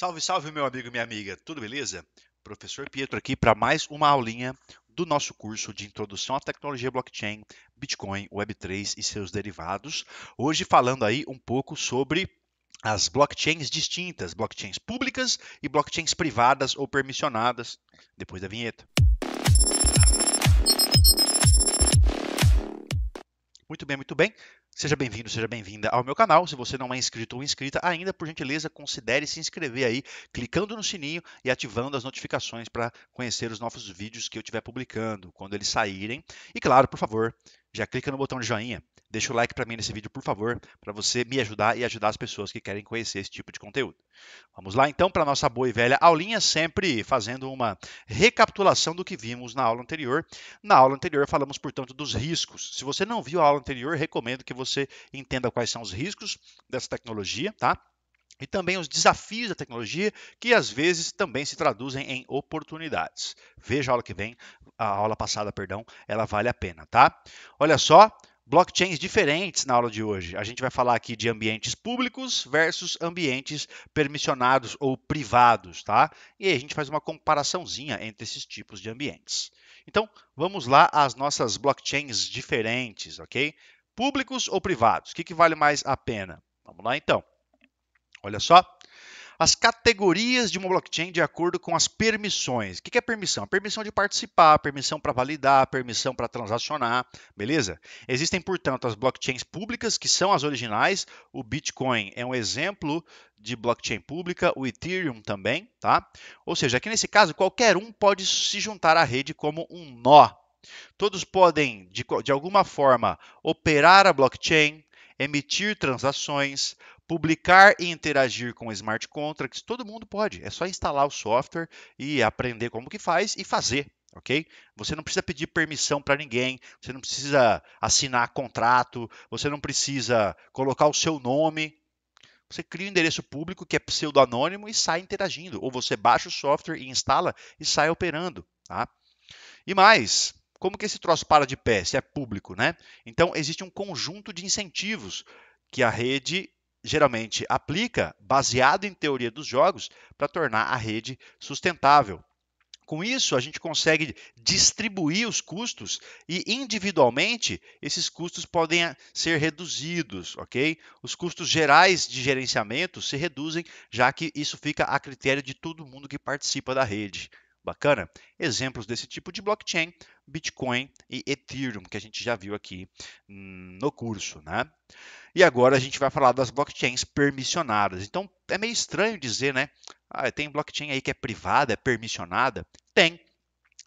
Salve, salve, meu amigo e minha amiga, tudo beleza? Professor Pietro aqui para mais uma aulinha do nosso curso de Introdução à Tecnologia Blockchain, Bitcoin, Web3 e seus derivados. Hoje falando aí um pouco sobre as blockchains distintas, blockchains públicas e blockchains privadas ou permissionadas, depois da vinheta. Muito bem, muito bem. Seja bem-vindo, seja bem-vinda ao meu canal. Se você não é inscrito ou inscrita ainda, por gentileza, considere se inscrever aí, clicando no sininho e ativando as notificações para conhecer os novos vídeos que eu estiver publicando, quando eles saírem. E claro, por favor, já clica no botão de joinha. Deixa o like para mim nesse vídeo, por favor, para você me ajudar e ajudar as pessoas que querem conhecer esse tipo de conteúdo. Vamos lá então para nossa boa e velha aulinha, sempre fazendo uma recapitulação do que vimos na aula anterior. Na aula anterior falamos, portanto, dos riscos. Se você não viu a aula anterior, recomendo que você entenda quais são os riscos dessa tecnologia, tá? e também os desafios da tecnologia, que às vezes também se traduzem em oportunidades. Veja a aula que vem, a aula passada, perdão, ela vale a pena, tá? Olha só, blockchains diferentes na aula de hoje. A gente vai falar aqui de ambientes públicos versus ambientes permissionados ou privados, tá? E aí a gente faz uma comparaçãozinha entre esses tipos de ambientes. Então, vamos lá às nossas blockchains diferentes, ok? Públicos ou privados? O que, que vale mais a pena? Vamos lá então. Olha só as categorias de uma blockchain de acordo com as permissões. O que é permissão? A Permissão de participar, a permissão para validar, a permissão para transacionar, beleza? Existem, portanto, as blockchains públicas, que são as originais. O Bitcoin é um exemplo de blockchain pública, o Ethereum também, tá? Ou seja, aqui nesse caso, qualquer um pode se juntar à rede como um nó. Todos podem, de, de alguma forma, operar a blockchain, emitir transações, publicar e interagir com smart contracts. Todo mundo pode, é só instalar o software e aprender como que faz e fazer. Ok? Você não precisa pedir permissão para ninguém, você não precisa assinar contrato, você não precisa colocar o seu nome, você cria um endereço público que é pseudo-anônimo e sai interagindo. Ou você baixa o software e instala e sai operando. Tá? E mais, como que esse troço para de pé, se é público, né? Então, existe um conjunto de incentivos que a rede geralmente aplica, baseado em teoria dos jogos, para tornar a rede sustentável. Com isso, a gente consegue distribuir os custos e individualmente esses custos podem ah, ser reduzidos, ok? Os custos gerais de gerenciamento se reduzem, já que isso fica a critério de todo mundo que participa da rede. Bacana? Exemplos desse tipo de blockchain, Bitcoin e Ethereum, que a gente já viu aqui hum, no curso, né? E agora a gente vai falar das blockchains permissionadas. Então, é meio estranho dizer, né? Ah, tem blockchain aí que é privada, é permissionada? Tem.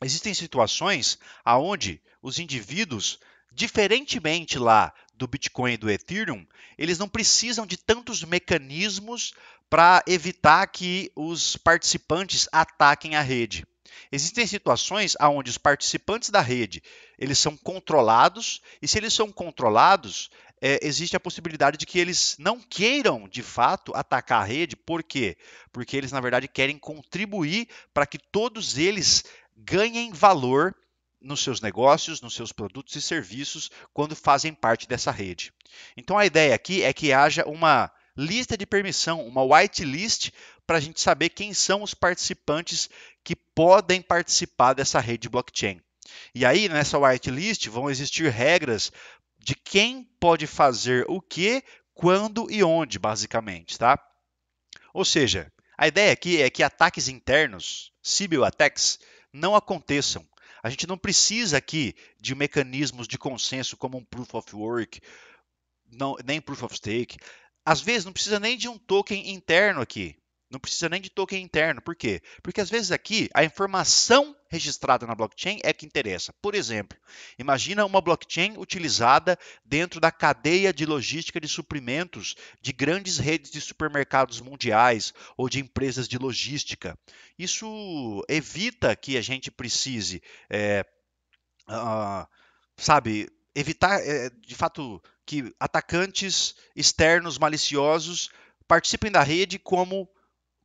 Existem situações aonde os indivíduos, diferentemente lá do Bitcoin e do Ethereum, eles não precisam de tantos mecanismos para evitar que os participantes ataquem a rede. Existem situações onde os participantes da rede eles são controlados e se eles são controlados é, existe a possibilidade de que eles não queiram de fato atacar a rede, por quê? Porque eles na verdade querem contribuir para que todos eles ganhem valor nos seus negócios, nos seus produtos e serviços quando fazem parte dessa rede. Então a ideia aqui é que haja uma lista de permissão, uma whitelist para a gente saber quem são os participantes que podem participar dessa rede blockchain. E aí, nessa whitelist, vão existir regras de quem pode fazer o que, quando e onde, basicamente, tá? Ou seja, a ideia aqui é que ataques internos, civil attacks, não aconteçam. A gente não precisa aqui de mecanismos de consenso como um proof of work, não, nem proof of stake às vezes não precisa nem de um token interno aqui. Não precisa nem de token interno. Por quê? Porque às vezes aqui a informação registrada na blockchain é que interessa. Por exemplo, imagina uma blockchain utilizada dentro da cadeia de logística de suprimentos de grandes redes de supermercados mundiais ou de empresas de logística. Isso evita que a gente precise, é, uh, sabe, evitar, eh, de fato, que atacantes externos maliciosos participem da rede como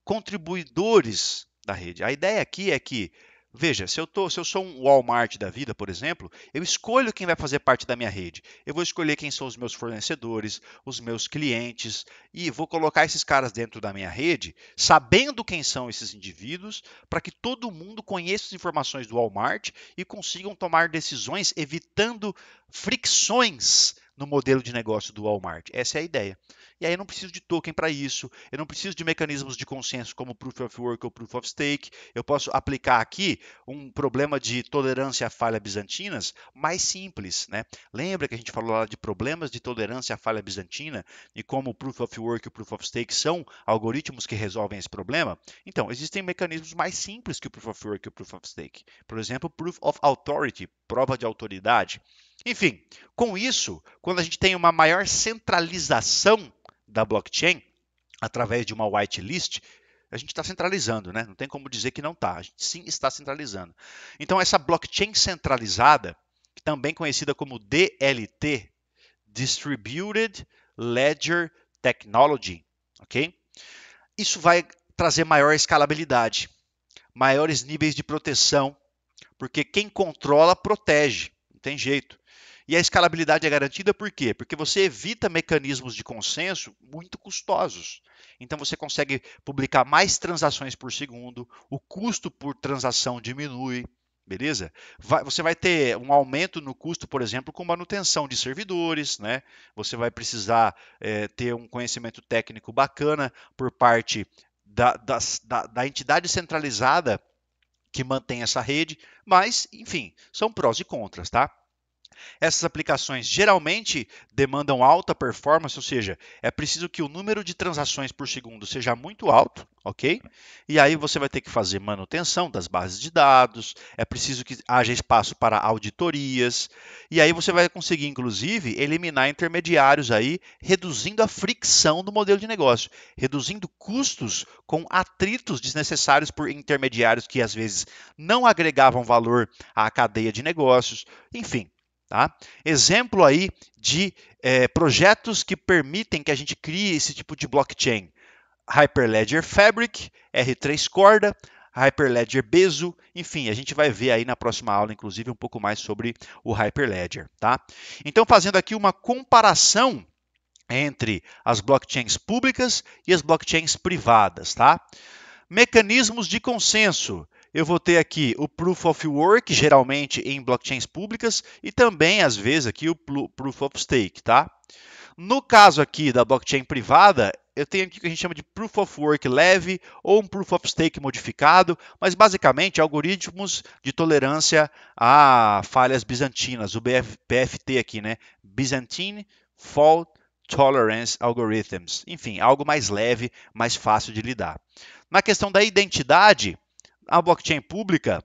contribuidores da rede. A ideia aqui é que, veja, se eu, tô, se eu sou um Walmart da vida, por exemplo, eu escolho quem vai fazer parte da minha rede. Eu vou escolher quem são os meus fornecedores, os meus clientes, e vou colocar esses caras dentro da minha rede, sabendo quem são esses indivíduos, para que todo mundo conheça as informações do Walmart e consigam tomar decisões evitando fricções no modelo de negócio do Walmart. Essa é a ideia. E aí eu não preciso de token para isso, eu não preciso de mecanismos de consenso como Proof of Work ou Proof of Stake. Eu posso aplicar aqui um problema de tolerância a falha bizantinas mais simples. Né? Lembra que a gente falou lá de problemas de tolerância à falha bizantina e como o Proof of Work e o Proof of Stake são algoritmos que resolvem esse problema? Então, existem mecanismos mais simples que o Proof of Work e o Proof of Stake. Por exemplo, Proof of Authority, prova de autoridade. Enfim, com isso, quando a gente tem uma maior centralização da blockchain, através de uma whitelist, a gente está centralizando, né? Não tem como dizer que não está. A gente sim está centralizando. Então, essa blockchain centralizada, também conhecida como DLT, Distributed Ledger Technology, ok? Isso vai trazer maior escalabilidade, maiores níveis de proteção, porque quem controla protege, não tem jeito. E a escalabilidade é garantida por quê? Porque você evita mecanismos de consenso muito custosos. Então você consegue publicar mais transações por segundo, o custo por transação diminui, beleza? Vai, você vai ter um aumento no custo, por exemplo, com manutenção de servidores, né? Você vai precisar é, ter um conhecimento técnico bacana por parte da, da, da entidade centralizada que mantém essa rede, mas, enfim, são prós e contras, tá? Essas aplicações geralmente demandam alta performance, ou seja, é preciso que o número de transações por segundo seja muito alto, ok? E aí você vai ter que fazer manutenção das bases de dados, é preciso que haja espaço para auditorias, e aí você vai conseguir, inclusive, eliminar intermediários aí, reduzindo a fricção do modelo de negócio, reduzindo custos com atritos desnecessários por intermediários que às vezes não agregavam valor à cadeia de negócios, enfim. Tá? Exemplo aí de é, projetos que permitem que a gente crie esse tipo de blockchain. Hyperledger Fabric, R3 Corda, Hyperledger Bezo, enfim, a gente vai ver aí na próxima aula, inclusive, um pouco mais sobre o Hyperledger, tá? Então, fazendo aqui uma comparação entre as blockchains públicas e as blockchains privadas, tá? Mecanismos de consenso eu vou ter aqui o Proof of Work, geralmente em blockchains públicas, e também, às vezes, aqui o Proof of Stake, tá? No caso aqui da blockchain privada, eu tenho aqui o que a gente chama de Proof of Work leve ou um Proof of Stake modificado, mas basicamente algoritmos de tolerância a falhas bizantinas, o BF, BFT aqui, né? Byzantine Fault Tolerance Algorithms. Enfim, algo mais leve, mais fácil de lidar. Na questão da identidade, a blockchain pública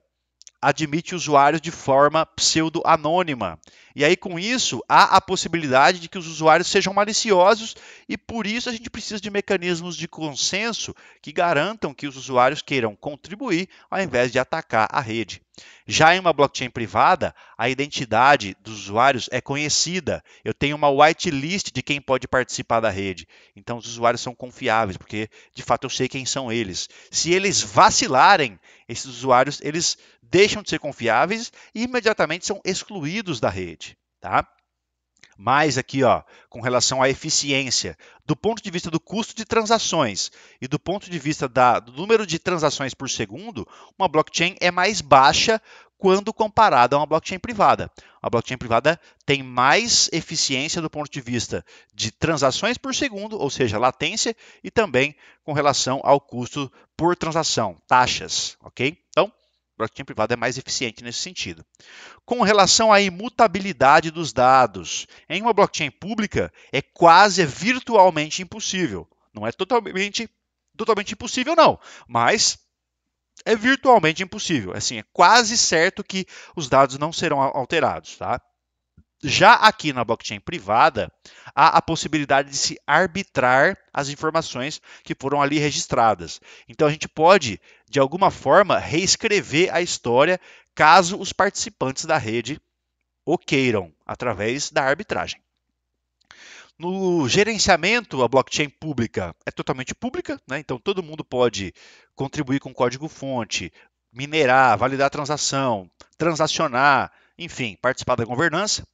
admite usuários de forma pseudo-anônima. E aí, com isso, há a possibilidade de que os usuários sejam maliciosos e, por isso, a gente precisa de mecanismos de consenso que garantam que os usuários queiram contribuir ao invés de atacar a rede. Já em uma blockchain privada, a identidade dos usuários é conhecida. Eu tenho uma whitelist de quem pode participar da rede. Então, os usuários são confiáveis, porque de fato eu sei quem são eles. Se eles vacilarem, esses usuários eles deixam de ser confiáveis e imediatamente são excluídos da rede, tá? Mais aqui, ó, com relação à eficiência, do ponto de vista do custo de transações e do ponto de vista da, do número de transações por segundo, uma blockchain é mais baixa quando comparada a uma blockchain privada. A blockchain privada tem mais eficiência do ponto de vista de transações por segundo, ou seja, latência, e também com relação ao custo por transação, taxas, ok? Então, blockchain privada é mais eficiente nesse sentido. Com relação à imutabilidade dos dados, em uma blockchain pública é quase é virtualmente impossível. Não é totalmente totalmente impossível não, mas é virtualmente impossível. Assim, é quase certo que os dados não serão alterados, tá? Já aqui na blockchain privada, há a possibilidade de se arbitrar as informações que foram ali registradas. Então a gente pode, de alguma forma, reescrever a história caso os participantes da rede o queiram, através da arbitragem. No gerenciamento, a blockchain pública é totalmente pública, né? então todo mundo pode contribuir com código-fonte, minerar, validar a transação, transacionar, enfim, participar da governança.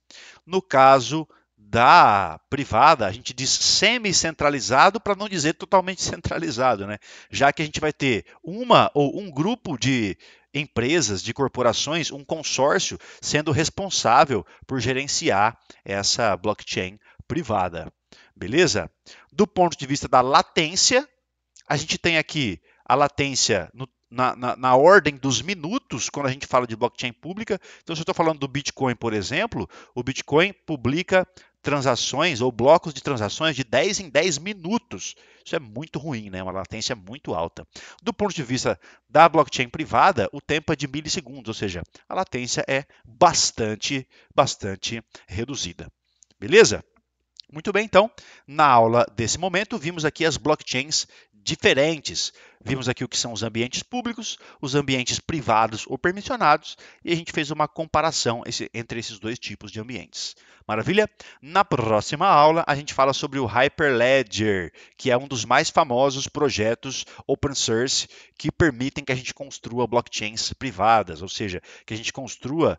No caso da privada, a gente diz semi-centralizado para não dizer totalmente centralizado, né? Já que a gente vai ter uma ou um grupo de empresas, de corporações, um consórcio sendo responsável por gerenciar essa blockchain privada. Beleza? Do ponto de vista da latência, a gente tem aqui a latência no na, na, na, ordem dos minutos quando a gente fala de blockchain pública. Então, se eu estou falando do Bitcoin, por exemplo, o Bitcoin publica transações ou blocos de transações de 10 em 10 minutos. Isso é muito ruim, né? Uma latência muito alta. Do ponto de vista da blockchain privada, o tempo é de milissegundos, ou seja, a latência é bastante, bastante reduzida. Beleza? Muito bem, então, na aula desse momento, vimos aqui as blockchains diferentes. Vimos aqui o que são os ambientes públicos, os ambientes privados ou permissionados, e a gente fez uma comparação entre esses dois tipos de ambientes. Maravilha? Na próxima aula, a gente fala sobre o Hyperledger, que é um dos mais famosos projetos open source que permitem que a gente construa blockchains privadas, ou seja, que a gente construa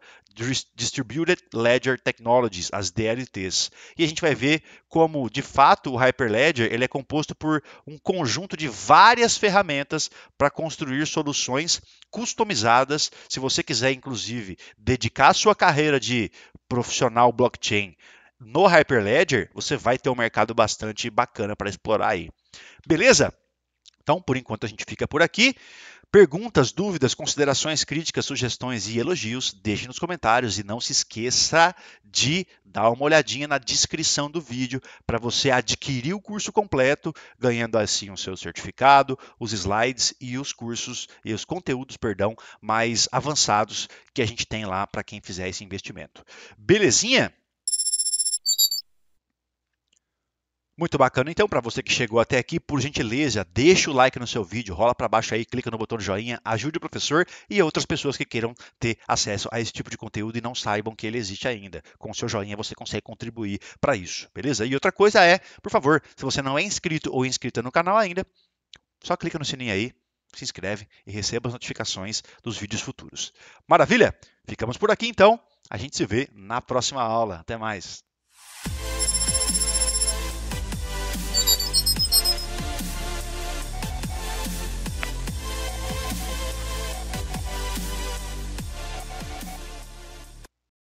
Distributed Ledger Technologies, as DLTs. E a gente vai ver como, de fato, o Hyperledger ele é composto por um conjunto de várias ferramentas ferramentas para construir soluções customizadas. Se você quiser, inclusive, dedicar sua carreira de profissional blockchain no Hyperledger, você vai ter um mercado bastante bacana para explorar aí. Beleza? Então, por enquanto, a gente fica por aqui. Perguntas, dúvidas, considerações, críticas, sugestões e elogios, deixe nos comentários e não se esqueça de dar uma olhadinha na descrição do vídeo para você adquirir o curso completo, ganhando assim o seu certificado, os slides e os cursos e os conteúdos, perdão, mais avançados que a gente tem lá para quem fizer esse investimento. Belezinha? Muito bacana. Então, para você que chegou até aqui, por gentileza, deixa o like no seu vídeo, rola para baixo aí, clica no botão joinha, ajude o professor e outras pessoas que queiram ter acesso a esse tipo de conteúdo e não saibam que ele existe ainda. Com o seu joinha você consegue contribuir para isso, beleza? E outra coisa é, por favor, se você não é inscrito ou inscrita no canal ainda, só clica no sininho aí, se inscreve e receba as notificações dos vídeos futuros. Maravilha? Ficamos por aqui então. A gente se vê na próxima aula. Até mais.